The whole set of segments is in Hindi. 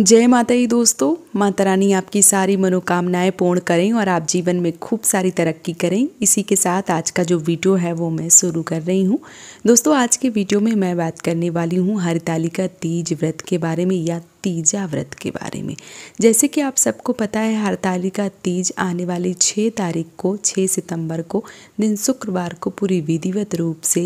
जय माता दी दोस्तों माता रानी आपकी सारी मनोकामनाएं पूर्ण करें और आप जीवन में खूब सारी तरक्की करें इसी के साथ आज का जो वीडियो है वो मैं शुरू कर रही हूँ दोस्तों आज के वीडियो में मैं बात करने वाली हूँ हरितालिका तीज व्रत के बारे में या तीजा व्रत के बारे में जैसे कि आप सबको पता है हरतालिका तीज आने वाली छः तारीख को छः सितंबर को दिन शुक्रवार को पूरी विधिवत रूप से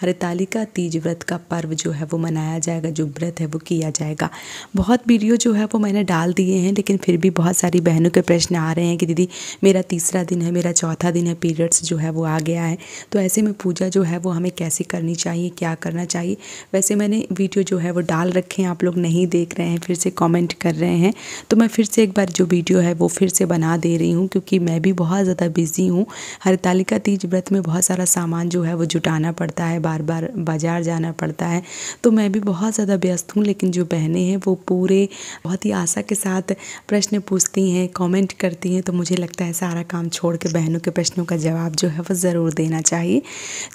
हरतालिका तीज व्रत का पर्व जो है वो मनाया जाएगा जो व्रत है वो किया जाएगा बहुत वीडियो जो है वो मैंने डाल दिए हैं लेकिन फिर भी बहुत सारी बहनों के प्रश्न आ रहे हैं कि दीदी मेरा तीसरा दिन है मेरा चौथा दिन है पीरियड्स जो है वो आ गया है तो ऐसे में पूजा जो है वो हमें कैसे करनी चाहिए क्या करना चाहिए वैसे मैंने वीडियो जो है वो डाल रखे हैं आप लोग नहीं देख रहे हैं फिर से कमेंट कर रहे हैं तो मैं फिर से एक बार जो वीडियो है वो फिर से बना दे रही हूँ क्योंकि मैं भी बहुत ज़्यादा बिज़ी हूँ हरतालिका तीज व्रत में बहुत सारा सामान जो है वो जुटाना पड़ता है बार बार बाज़ार जाना पड़ता है तो मैं भी बहुत ज़्यादा व्यस्त हूँ लेकिन जो बहनें हैं वो पूरे बहुत ही आशा के साथ प्रश्न पूछती हैं कॉमेंट करती हैं तो मुझे लगता है सारा काम छोड़ के बहनों के प्रश्नों का जवाब जो है वो ज़रूर देना चाहिए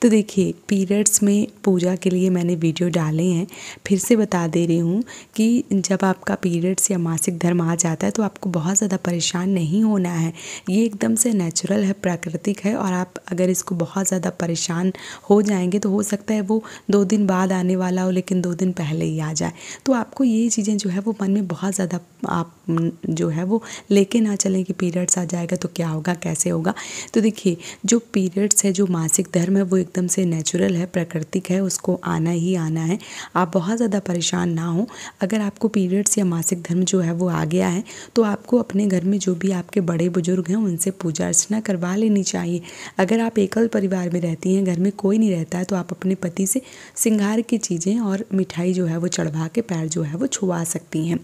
तो देखिए पीरियड्स में पूजा के लिए मैंने वीडियो डाले हैं फिर से बता दे रही हूँ कि जब जब आपका पीरियड्स या मासिक धर्म आ जाता है तो आपको बहुत ज़्यादा परेशान नहीं होना है ये एकदम से नेचुरल है प्राकृतिक है और आप अगर इसको बहुत ज़्यादा परेशान हो जाएंगे तो हो सकता है वो दो दिन बाद आने वाला हो लेकिन दो दिन पहले ही आ जाए तो आपको ये चीज़ें जो है वो मन में बहुत ज़्यादा आप जो है वो लेके ना चलें कि पीरियड्स आ जाएगा तो क्या होगा कैसे होगा तो देखिए जो पीरियड्स है जो मासिक धर्म है वो एकदम से नेचुरल है प्राकृतिक है उसको आना ही आना है आप बहुत ज़्यादा परेशान ना हो अगर आपको पीरियड्स या मासिक धर्म जो है वो आ गया है तो आपको अपने घर में जो भी आपके बड़े बुजुर्ग हैं उनसे पूजा अर्चना करवा लेनी चाहिए अगर आप एकल परिवार में रहती हैं घर में कोई नहीं रहता है तो आप अपने पति से सिंगार की चीज़ें और मिठाई जो है वो चढ़वा के पैर जो है वो छुआ सकती हैं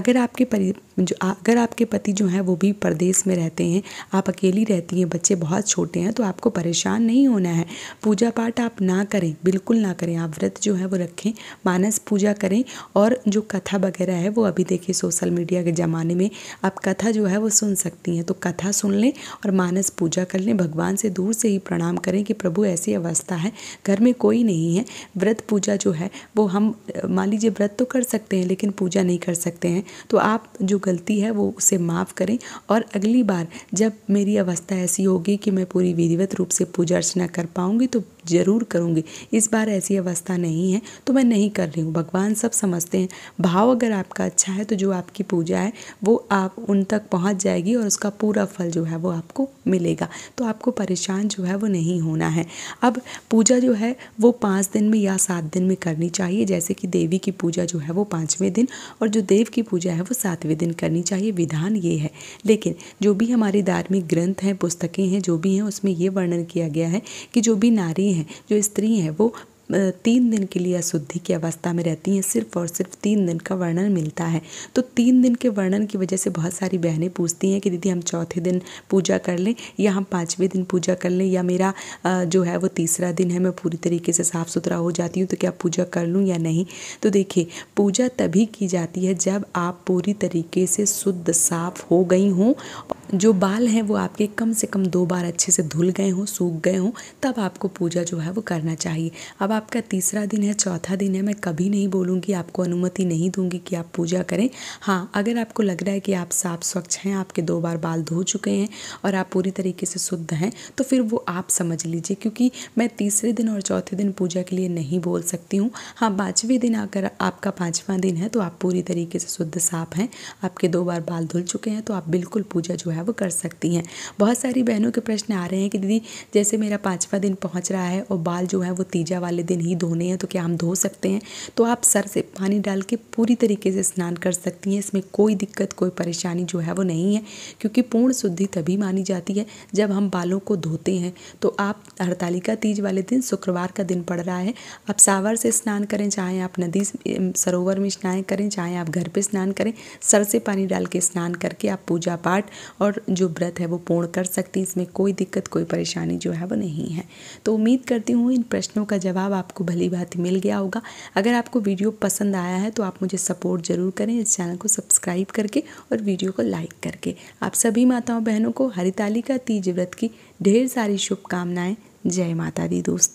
अगर आपके परि जो अगर आपके पति जो हैं वो भी परदेश में रहते हैं आप अकेली रहती हैं बच्चे बहुत छोटे हैं तो आपको परेशान नहीं होना है पूजा पाठ आप ना करें बिल्कुल ना करें आप व्रत जो है वो रखें मानस पूजा करें और जो कथा वगैरह है वो अभी देखिए सोशल मीडिया के ज़माने में आप कथा जो है वो सुन सकती हैं तो कथा सुन लें और मानस पूजा कर लें भगवान से दूर से ही प्रणाम करें कि प्रभु ऐसी अवस्था है घर में कोई नहीं है व्रत पूजा जो है वो हम मान लीजिए व्रत तो कर सकते हैं लेकिन पूजा नहीं कर सकते हैं तो आप जो गलती है वो उसे माफ़ करें और अगली बार जब मेरी अवस्था ऐसी होगी कि मैं पूरी विधिवत रूप से पूजा अर्चना कर पाऊँगी तो जरूर करूँगी इस बार ऐसी अवस्था नहीं है तो मैं नहीं कर रही हूँ भगवान सब समझते हैं भाव अगर आपका अच्छा है तो जो आपकी पूजा है वो आप उन तक पहुँच जाएगी और उसका पूरा फल जो है वो आपको मिलेगा तो आपको परेशान जो है वो नहीं होना है अब पूजा जो है वो पाँच दिन में या सात दिन में करनी चाहिए जैसे कि देवी की पूजा जो है वो पाँचवें दिन और जो देव की पूजा है वो सातवें दिन करनी चाहिए विधान ये है लेकिन जो भी हमारे धार्मिक ग्रंथ हैं पुस्तकें हैं जो भी हैं उसमें ये वर्णन किया गया है कि जो भी नारी हैं जो स्त्री हैं वो तीन दिन के लिए अशुद्धि की अवस्था में रहती हैं सिर्फ और सिर्फ तीन दिन का वर्णन मिलता है तो तीन दिन के वर्णन की वजह से बहुत सारी बहनें पूछती हैं कि दीदी हम चौथे दिन पूजा कर लें या हम पाँचवें दिन पूजा कर लें या मेरा जो है वो तीसरा दिन है मैं पूरी तरीके से साफ़ सुथरा हो जाती हूँ तो क्या पूजा कर लूँ या नहीं तो देखिए पूजा तभी की जाती है जब आप पूरी तरीके से शुद्ध साफ हो गई हों जो बाल हैं वो आपके कम से कम दो बार अच्छे से धुल गए हों सूख गए हों तब आपको पूजा जो है वो करना चाहिए अब आपका तीसरा दिन है चौथा दिन है मैं कभी नहीं बोलूँगी आपको अनुमति नहीं दूंगी कि आप पूजा करें हाँ अगर आपको लग रहा है कि आप साफ स्वच्छ हैं आपके दो बार बाल धो चुके हैं और आप पूरी तरीके से शुद्ध हैं तो फिर वो आप समझ लीजिए क्योंकि मैं तीसरे दिन और चौथे दिन पूजा के लिए नहीं बोल सकती हूँ हाँ पाँचवें दिन अगर आपका पाँचवा दिन है तो आप पूरी तरीके से शुद्ध साफ हैं आपके दो बार बाल धुल चुके हैं तो आप बिल्कुल पूजा जो है वो कर सकती हैं बहुत सारी बहनों के प्रश्न आ रहे हैं कि दीदी जैसे मेरा पाँचवा दिन पहुँच रहा है और बाल जो है वो तीजा वाले दिन ही धोने हैं तो क्या हम धो सकते हैं तो आप सर से पानी डाल के पूरी तरीके से स्नान कर सकती हैं इसमें कोई दिक्कत कोई परेशानी जो है वो नहीं है क्योंकि पूर्ण शुद्धि तभी मानी जाती है जब हम बालों को धोते हैं तो आप हड़तालिका तीज वाले दिन शुक्रवार का दिन पड़ रहा है आप सावर से स्नान करें चाहे आप नदी सरोवर में स्नान करें चाहे आप घर पर स्नान करें सर से पानी डाल के स्नान करके आप पूजा पाठ और और जो व्रत है वो पूर्ण कर सकती हैं इसमें कोई दिक्कत कोई परेशानी जो है वो नहीं है तो उम्मीद करती हूँ इन प्रश्नों का जवाब आपको भली भांति मिल गया होगा अगर आपको वीडियो पसंद आया है तो आप मुझे सपोर्ट ज़रूर करें इस चैनल को सब्सक्राइब करके और वीडियो को लाइक करके आप सभी माताओं बहनों को हरितालिका तीज व्रत की ढेर सारी शुभकामनाएँ जय माता दी दोस्तों